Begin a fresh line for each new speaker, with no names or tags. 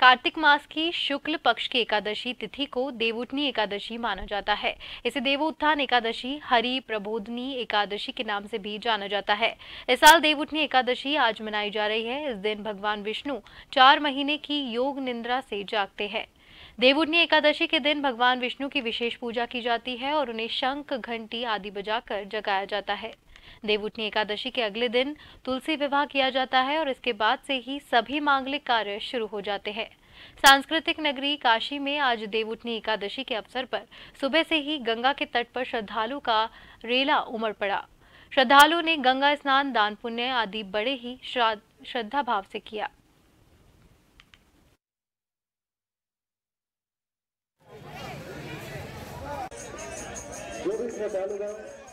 कार्तिक मास की शुक्ल पक्ष की एकादशी तिथि को देवउठनी एकादशी माना जाता है इसे देवोत्थान एकादशी हरि प्रबोधनी एकादशी के नाम से भी जाना जाता है इस साल देवउठनी एकादशी आज मनाई जा रही है इस दिन भगवान विष्णु चार महीने की योग निंद्रा से जागते हैं देवउठनी एकादशी के दिन भगवान विष्णु की विशेष पूजा की जाती है और उन्हें शंख घंटी आदि बजाकर जगाया जाता है देवउठनी एकादशी के अगले दिन तुलसी विवाह किया जाता है और इसके बाद से ही सभी मांगलिक कार्य शुरू हो जाते हैं सांस्कृतिक नगरी काशी में आज देवउठनी एकादशी के अवसर पर सुबह से ही गंगा के तट पर श्रद्धालु का रेला उमड़ पड़ा श्रद्धालु ने गंगा स्नान दान पुण्य आदि बड़े ही श्रद्धा भाव से किया
जो भी